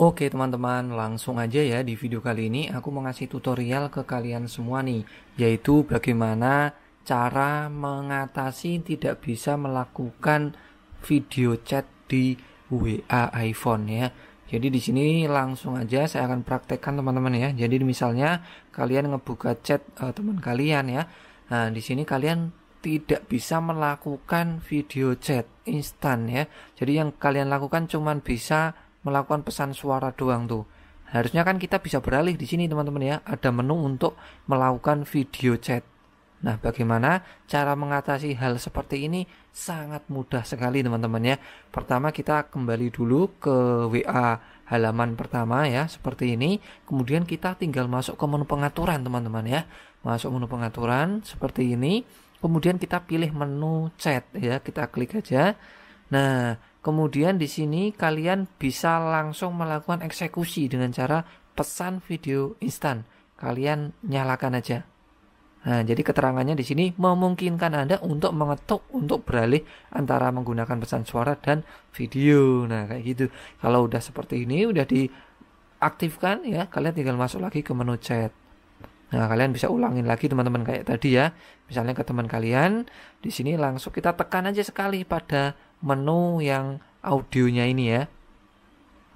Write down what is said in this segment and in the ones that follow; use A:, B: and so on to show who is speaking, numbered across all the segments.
A: Oke teman-teman, langsung aja ya di video kali ini aku mau ngasih tutorial ke kalian semua nih, yaitu bagaimana cara mengatasi tidak bisa melakukan video chat di WA iPhone ya. Jadi di sini langsung aja saya akan praktekkan teman-teman ya. Jadi misalnya kalian ngebuka chat uh, teman kalian ya. Nah, di sini kalian tidak bisa melakukan video chat instan ya. Jadi yang kalian lakukan cuman bisa melakukan pesan suara doang tuh. Harusnya kan kita bisa beralih di sini teman-teman ya, ada menu untuk melakukan video chat. Nah, bagaimana cara mengatasi hal seperti ini? Sangat mudah sekali teman-teman ya. Pertama kita kembali dulu ke WA halaman pertama ya, seperti ini. Kemudian kita tinggal masuk ke menu pengaturan teman-teman ya. Masuk menu pengaturan seperti ini. Kemudian kita pilih menu chat ya, kita klik aja. Nah, Kemudian di sini kalian bisa langsung melakukan eksekusi dengan cara pesan video instan. Kalian nyalakan aja. Nah, jadi keterangannya di sini memungkinkan Anda untuk mengetuk untuk beralih antara menggunakan pesan suara dan video. Nah, kayak gitu. Kalau udah seperti ini udah diaktifkan ya, kalian tinggal masuk lagi ke menu chat. Nah, kalian bisa ulangin lagi teman-teman kayak tadi ya. Misalnya ke teman kalian, di sini langsung kita tekan aja sekali pada menu yang audionya ini ya.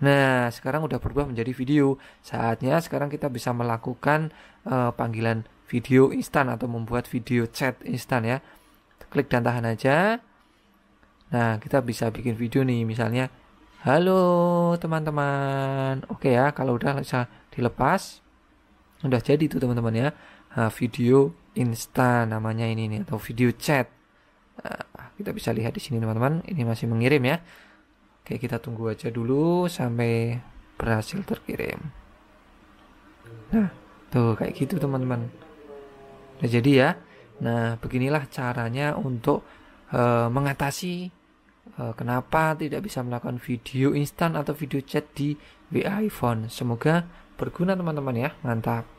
A: Nah, sekarang udah berubah menjadi video. Saatnya sekarang kita bisa melakukan uh, panggilan video instan atau membuat video chat instan ya. Klik dan tahan aja. Nah, kita bisa bikin video nih misalnya Halo teman-teman. Oke ya, kalau udah bisa dilepas. Udah jadi tuh teman-teman ya. Nah, video instan namanya ini nih atau video chat. Eh, kita bisa lihat di sini teman-teman ini masih mengirim ya oke kita tunggu aja dulu sampai berhasil terkirim nah tuh kayak gitu teman-teman nah jadi ya nah beginilah caranya untuk uh, mengatasi eh, kenapa tidak bisa melakukan video instan atau video chat di WA iPhone semoga berguna teman-teman ya mantap